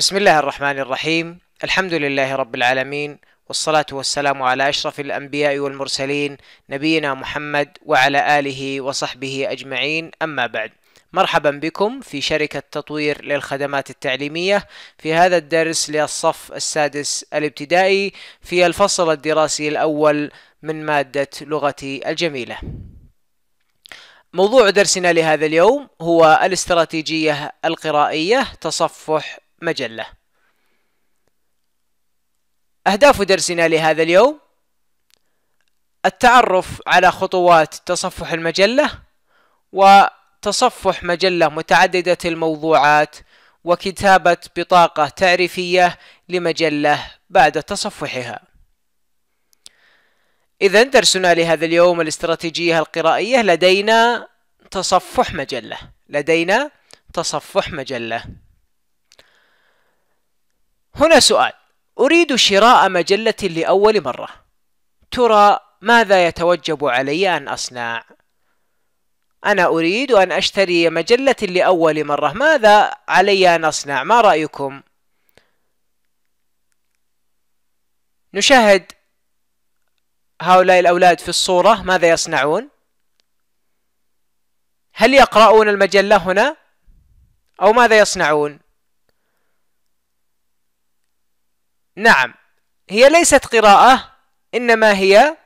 بسم الله الرحمن الرحيم الحمد لله رب العالمين والصلاة والسلام على أشرف الأنبياء والمرسلين نبينا محمد وعلى آله وصحبه أجمعين أما بعد مرحبا بكم في شركة تطوير للخدمات التعليمية في هذا الدرس للصف السادس الابتدائي في الفصل الدراسي الأول من مادة لغتي الجميلة موضوع درسنا لهذا اليوم هو الاستراتيجية القرائية تصفح مجلة أهداف درسنا لهذا اليوم التعرف على خطوات تصفح المجلة وتصفح مجلة متعددة الموضوعات وكتابة بطاقة تعريفية لمجلة بعد تصفحها إذا درسنا لهذا اليوم الاستراتيجية القرائية لدينا تصفح مجلة لدينا تصفح مجلة هنا سؤال أريد شراء مجلة لأول مرة ترى ماذا يتوجب علي أن أصنع؟ أنا أريد أن أشتري مجلة لأول مرة ماذا علي أن أصنع؟ ما رأيكم؟ نشاهد هؤلاء الأولاد في الصورة ماذا يصنعون؟ هل يقرؤون المجلة هنا؟ أو ماذا يصنعون؟ نعم هي ليست قراءة إنما هي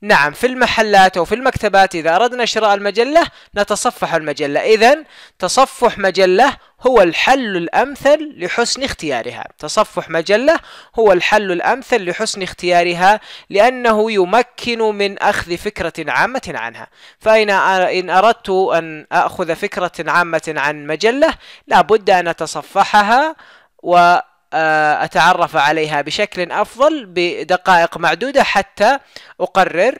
نعم في المحلات أو في المكتبات إذا أردنا شراء المجلة نتصفح المجلة إذا تصفح مجلة هو الحل الأمثل لحسن اختيارها تصفح مجلة هو الحل الأمثل لحسن اختيارها لأنه يمكن من أخذ فكرة عامة عنها فإن إن أردت أن أخذ فكرة عامة عن مجلة لابد أن أتصفحها و آه، أتعرف عليها بشكل أفضل بدقائق معدودة حتى أقرر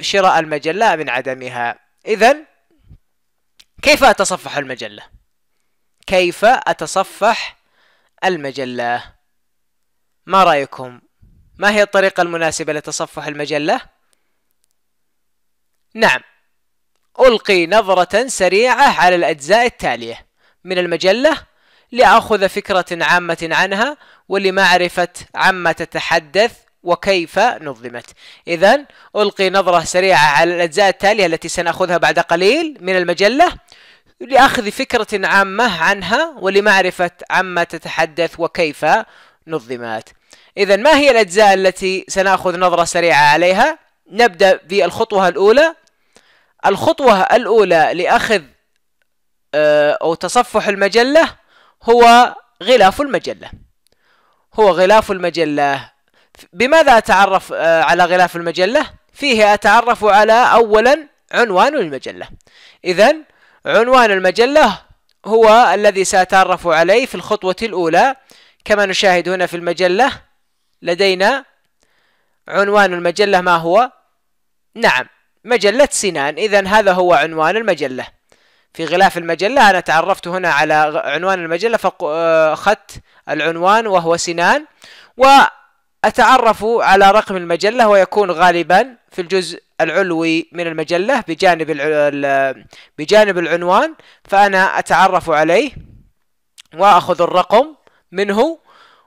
شراء المجلة من عدمها إذا كيف أتصفح المجلة؟ كيف أتصفح المجلة؟ ما رأيكم؟ ما هي الطريقة المناسبة لتصفح المجلة؟ نعم ألقي نظرة سريعة على الأجزاء التالية من المجلة لأخذ فكرة عامة عنها ولمعرفة عما تتحدث وكيف نظمت إذا ألقي نظرة سريعة على الأجزاء التالية التي سنأخذها بعد قليل من المجلة لأخذ فكرة عامة عنها ولمعرفة عما تتحدث وكيف نظمت إذا ما هي الأجزاء التي سنأخذ نظرة سريعة عليها؟ نبدأ بالخطوة الأولى الخطوة الأولى لأخذ آه، أو تصفح المجلة هو غلاف المجلة هو غلاف المجلة بماذا أتعرف آه، على غلاف المجلة؟ فيه أتعرف على أولا عنوان المجلة إذا عنوان المجلة هو الذي سأتعرف عليه في الخطوة الأولى كما نشاهد هنا في المجلة لدينا عنوان المجلة ما هو؟ نعم مجلة سنان إذا هذا هو عنوان المجلة في غلاف المجلة أنا تعرفت هنا على عنوان المجلة فأخذت آه، العنوان وهو سنان وأتعرف على رقم المجلة ويكون غالبا في الجزء العلوي من المجلة بجانب بجانب العنوان فأنا أتعرف عليه وأخذ الرقم منه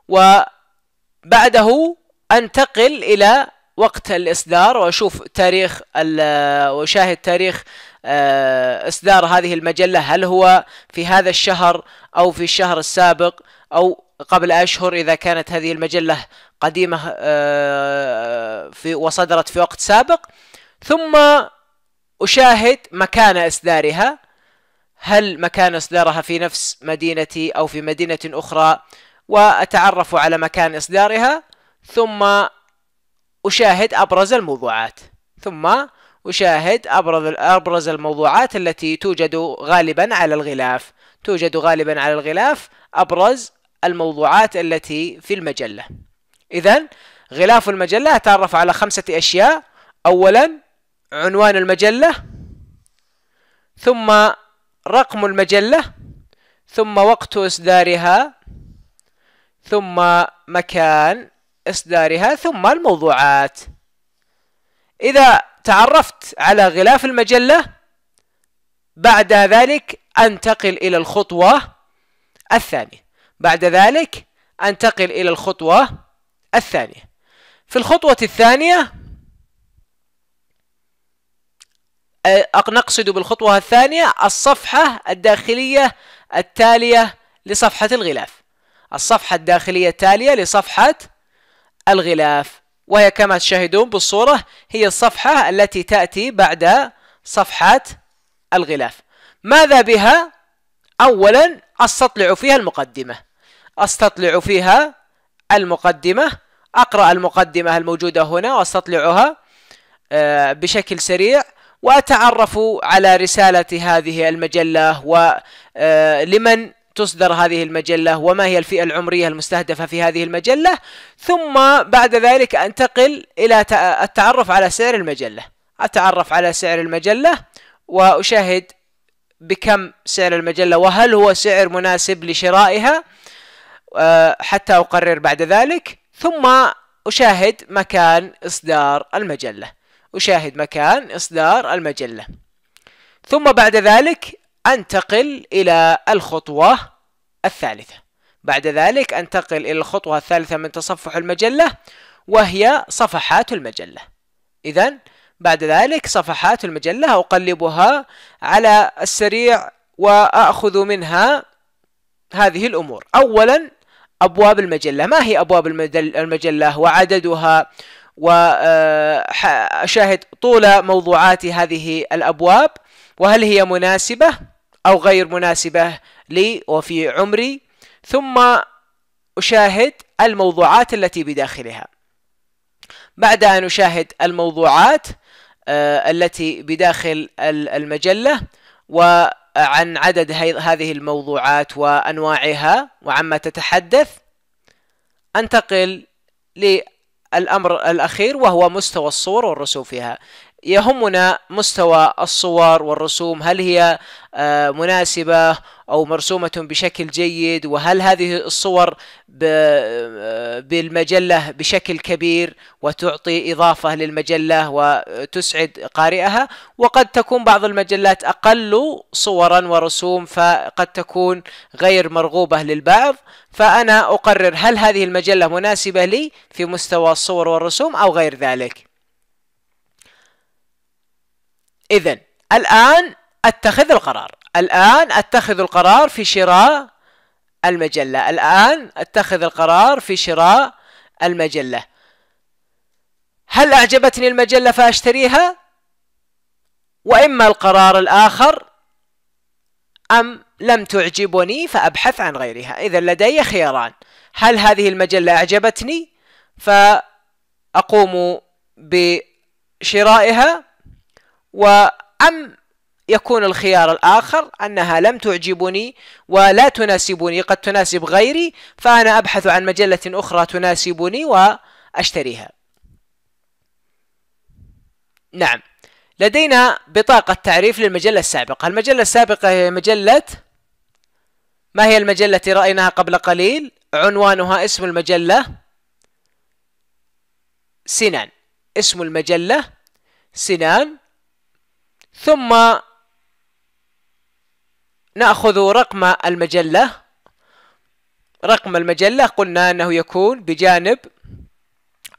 وبعده أنتقل إلى وقت الإصدار وأشوف تاريخ وأشاهد تاريخ آه، اصدار هذه المجله هل هو في هذا الشهر او في الشهر السابق او قبل اشهر اذا كانت هذه المجله قديمه آه، في وصدرت في وقت سابق ثم اشاهد مكان اصدارها هل مكان اصدارها في نفس مدينتي او في مدينه اخرى واتعرف على مكان اصدارها ثم اشاهد ابرز الموضوعات ثم أشاهد أبرز أبرز الموضوعات التي توجد غالبا على الغلاف توجد غالبا على الغلاف أبرز الموضوعات التي في المجلة إذا غلاف المجلة تعرف على خمسة أشياء أولا عنوان المجلة ثم رقم المجلة ثم وقت إصدارها ثم مكان إصدارها ثم الموضوعات إذا تعرفت على غلاف المجلة بعد ذلك أنتقل إلى الخطوة الثانية بعد ذلك أنتقل إلى الخطوة الثانية في الخطوة الثانية نقصد بالخطوة الثانية الصفحة الداخلية التالية لصفحة الغلاف الصفحة الداخلية التالية لصفحة الغلاف وهي كما تشاهدون بالصورة هي الصفحة التي تأتي بعد صفحة الغلاف ماذا بها؟ أولا أستطلع فيها المقدمة أستطلع فيها المقدمة أقرأ المقدمة الموجودة هنا وأستطلعها آه، بشكل سريع وأتعرف على رسالة هذه المجلة ولمن آه، تصدر هذه المجلة وما هي الفئة العمرية المستهدفة في هذه المجلة ثم بعد ذلك أنتقل إلى التعرف على سعر المجلة أتعرف على سعر المجلة وأشاهد بكم سعر المجلة وهل هو سعر مناسب لشرائها آه، حتى أقرر بعد ذلك ثم أشاهد مكان إصدار المجلة أشاهد مكان إصدار المجلة ثم بعد ذلك أنتقل إلى الخطوة الثالثة بعد ذلك أنتقل إلى الخطوة الثالثة من تصفح المجلة وهي صفحات المجلة إذا بعد ذلك صفحات المجلة أقلبها على السريع وأخذ منها هذه الأمور أولا أبواب المجلة ما هي أبواب المجلة وعددها وأشاهد طول موضوعات هذه الأبواب وهل هي مناسبة أو غير مناسبة لي وفي عمري ثم أشاهد الموضوعات التي بداخلها بعد أن أشاهد الموضوعات آه، التي بداخل المجلة وعن عدد هذه الموضوعات وأنواعها وعما تتحدث أنتقل للأمر الأخير وهو مستوى الصور والرسوم فيها يهمنا مستوى الصور والرسوم هل هي آه، مناسبة أو مرسومة بشكل جيد وهل هذه الصور آه، بالمجلة بشكل كبير وتعطي إضافة للمجلة وتسعد قارئها وقد تكون بعض المجلات أقل صورا ورسوم فقد تكون غير مرغوبة للبعض فأنا أقرر هل هذه المجلة مناسبة لي في مستوى الصور والرسوم أو غير ذلك إذا الآن أتخذ القرار الآن أتخذ القرار في شراء المجلة الآن أتخذ القرار في شراء المجلة هل أعجبتني المجلة فأشتريها؟ وإما القرار الآخر أم لم تعجبني فأبحث عن غيرها إذا لدي خياران هل هذه المجلة أعجبتني فأقوم بشرائها وأم يكون الخيار الآخر أنها لم تعجبني ولا تناسبني قد تناسب غيري فأنا أبحث عن مجلة أخرى تناسبني وأشتريها نعم لدينا بطاقة تعريف للمجلة السابقة المجلة السابقة هي مجلة ما هي المجلة التي رأيناها قبل قليل عنوانها اسم المجلة سنان اسم المجلة سنان ثم نأخذ رقم المجلة رقم المجلة قلنا أنه يكون بجانب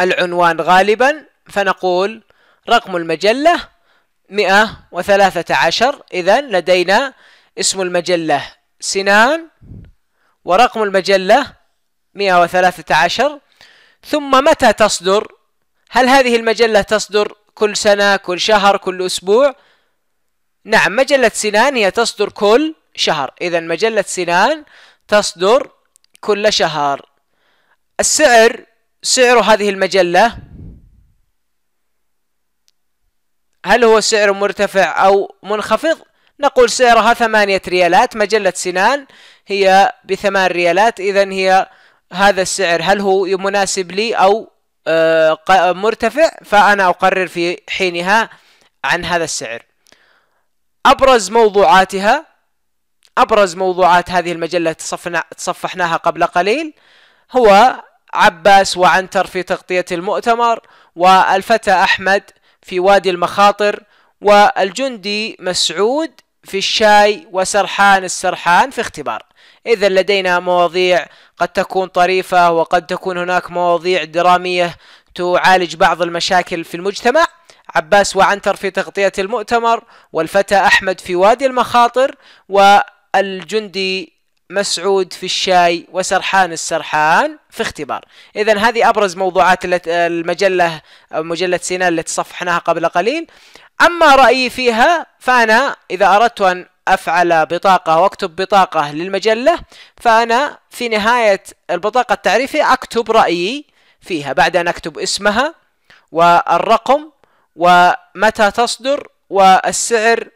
العنوان غالبا فنقول رقم المجلة 113 إذا لدينا اسم المجلة سنان ورقم المجلة 113 ثم متى تصدر هل هذه المجلة تصدر كل سنة كل شهر كل أسبوع نعم مجلة سنان هي تصدر كل شهر إذا مجلة سنان تصدر كل شهر السعر سعر هذه المجلة هل هو سعر مرتفع أو منخفض؟ نقول سعرها ثمانية ريالات مجلة سنان هي بثمان ريالات إذا هي هذا السعر هل هو مناسب لي أو آه، مرتفع فأنا أقرر في حينها عن هذا السعر أبرز موضوعاتها أبرز موضوعات هذه المجلة تصفحناها قبل قليل هو عباس وعنتر في تغطية المؤتمر والفتى أحمد في وادي المخاطر والجندي مسعود في الشاي وسرحان السرحان في اختبار إذا لدينا مواضيع قد تكون طريفة وقد تكون هناك مواضيع درامية تعالج بعض المشاكل في المجتمع عباس وعنتر في تغطية المؤتمر والفتى أحمد في وادي المخاطر والجندي مسعود في الشاي وسرحان السرحان في اختبار إذا هذه أبرز موضوعات المجلة مجلة سينال التي صفحناها قبل قليل أما رأيي فيها فأنا إذا أردت أن أفعل بطاقة وأكتب بطاقة للمجلة فأنا في نهاية البطاقة التعريفية أكتب رأيي فيها بعد أن أكتب اسمها والرقم ومتى تصدر والسعر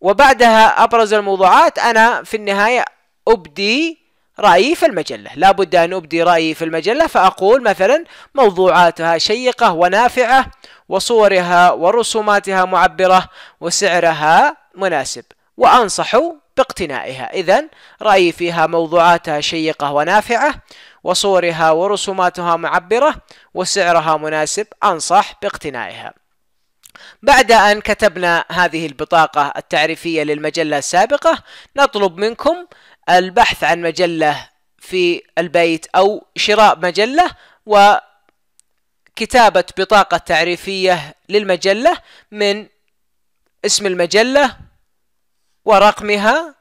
وبعدها أبرز الموضوعات أنا في النهاية أبدي رأيي في المجلة لا بد أن أبدي رأيي في المجلة فأقول مثلا موضوعاتها شيقة ونافعة وصورها ورسوماتها معبرة وسعرها مناسب وأنصح باقتنائها إذا رأيي فيها موضوعاتها شيقة ونافعة وصورها ورسوماتها معبرة وسعرها مناسب أنصح باقتنائها بعد أن كتبنا هذه البطاقة التعريفية للمجلة السابقة نطلب منكم البحث عن مجلة في البيت أو شراء مجلة وكتابة بطاقة تعريفية للمجلة من اسم المجلة ورقمها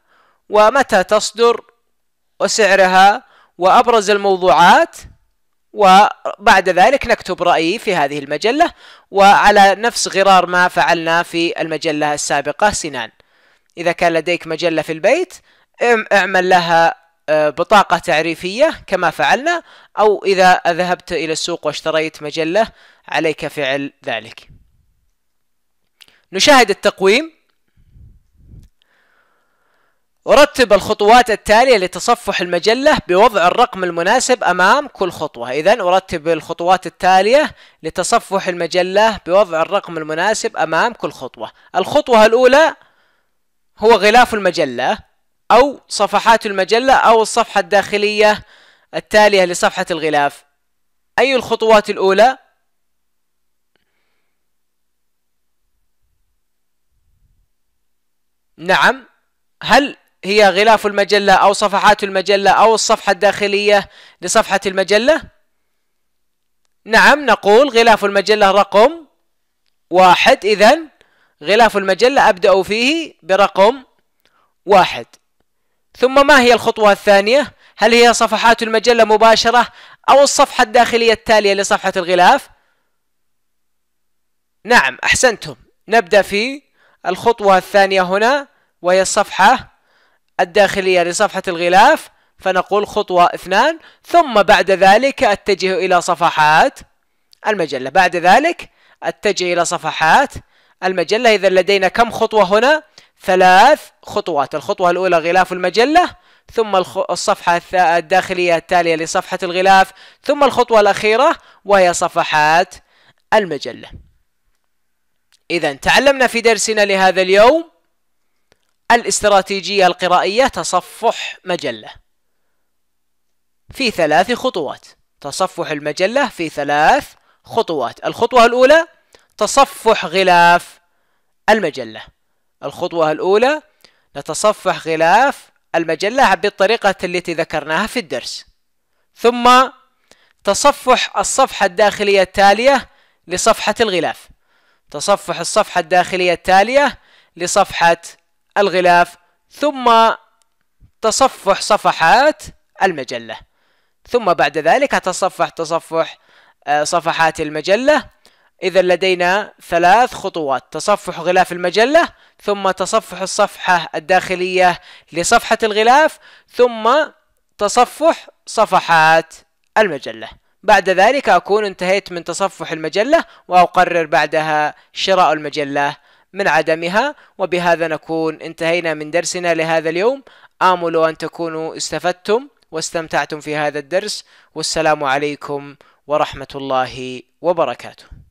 ومتى تصدر وسعرها وأبرز الموضوعات وبعد ذلك نكتب رأيي في هذه المجلة وعلى نفس غرار ما فعلنا في المجلة السابقة سنان إذا كان لديك مجلة في البيت اعمل لها آه، بطاقة تعريفية كما فعلنا أو إذا ذهبت إلى السوق واشتريت مجلة عليك فعل ذلك نشاهد التقويم أرتب الخطوات التالية لتصفح المجلة بوضع الرقم المناسب أمام كل خطوة إذا أرتب الخطوات التالية لتصفح المجلة بوضع الرقم المناسب أمام كل خطوة الخطوة الأولى هو غلاف المجلة أو صفحات المجلة أو الصفحة الداخلية التالية لصفحة الغلاف أي الخطوات الأولى؟ نعم هل هي غلاف المجلة أو صفحات المجلة أو الصفحة الداخلية لصفحة المجلة نعم نقول غلاف المجلة رقم واحد إذا غلاف المجلة أبدأ فيه برقم واحد ثم ما هي الخطوة الثانية؟ هل هي صفحات المجلة مباشرة أو الصفحة الداخلية التالية لصفحة الغلاف؟ نعم أحسنتم نبدأ في الخطوة الثانية هنا وهي الصفحة الداخلية لصفحة الغلاف فنقول خطوة اثنان ثم بعد ذلك أتجه إلى صفحات المجلة بعد ذلك أتجه إلى صفحات المجلة إذا لدينا كم خطوة هنا ثلاث خطوات الخطوة الأولى غلاف المجلة ثم الصفحة الداخلية التالية لصفحة الغلاف ثم الخطوة الأخيرة وهي صفحات المجلة إذا تعلمنا في درسنا لهذا اليوم الاستراتيجية القرائية تصفح مجلة في ثلاث خطوات تصفح المجلة في ثلاث خطوات الخطوة الأولى تصفح غلاف المجلة الخطوة الأولى نتصفح غلاف المجلة بالطريقة التي ذكرناها في الدرس ثم تصفح الصفحة الداخلية التالية لصفحة الغلاف تصفح الصفحة الداخلية التالية لصفحة الغلاف ثم تصفح صفحات المجلة ثم بعد ذلك تصفح تصفح آه، صفحات المجلة إذا لدينا ثلاث خطوات تصفح غلاف المجلة ثم تصفح الصفحة الداخلية لصفحة الغلاف ثم تصفح صفحات المجلة بعد ذلك أكون انتهيت من تصفح المجلة وأقرر بعدها شراء المجلة من عدمها وبهذا نكون انتهينا من درسنا لهذا اليوم آمل أن تكونوا استفدتم واستمتعتم في هذا الدرس والسلام عليكم ورحمة الله وبركاته